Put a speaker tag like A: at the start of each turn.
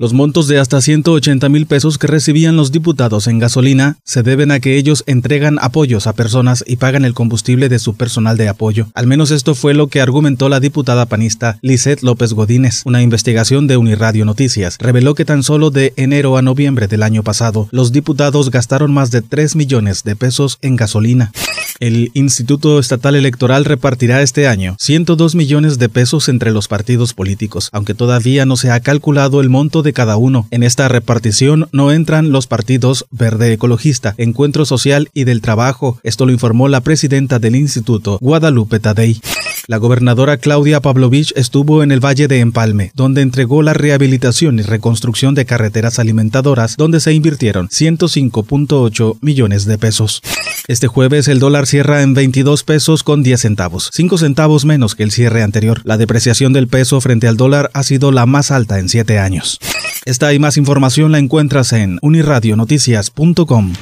A: Los montos de hasta 180 mil pesos que recibían los diputados en gasolina se deben a que ellos entregan apoyos a personas y pagan el combustible de su personal de apoyo. Al menos esto fue lo que argumentó la diputada panista Lisette López Godínez. Una investigación de Uniradio Noticias reveló que tan solo de enero a noviembre del año pasado, los diputados gastaron más de 3 millones de pesos en gasolina. El Instituto Estatal Electoral repartirá este año 102 millones de pesos entre los partidos políticos, aunque todavía no se ha calculado el monto de cada uno. En esta repartición no entran los partidos Verde Ecologista, Encuentro Social y del Trabajo. Esto lo informó la presidenta del instituto, Guadalupe Tadei. La gobernadora Claudia Pavlovich estuvo en el Valle de Empalme, donde entregó la rehabilitación y reconstrucción de carreteras alimentadoras, donde se invirtieron 105.8 millones de pesos. Este jueves el dólar cierra en 22 pesos con 10 centavos, 5 centavos menos que el cierre anterior. La depreciación del peso frente al dólar ha sido la más alta en 7 años. Esta y más información la encuentras en unirradionoticias.com.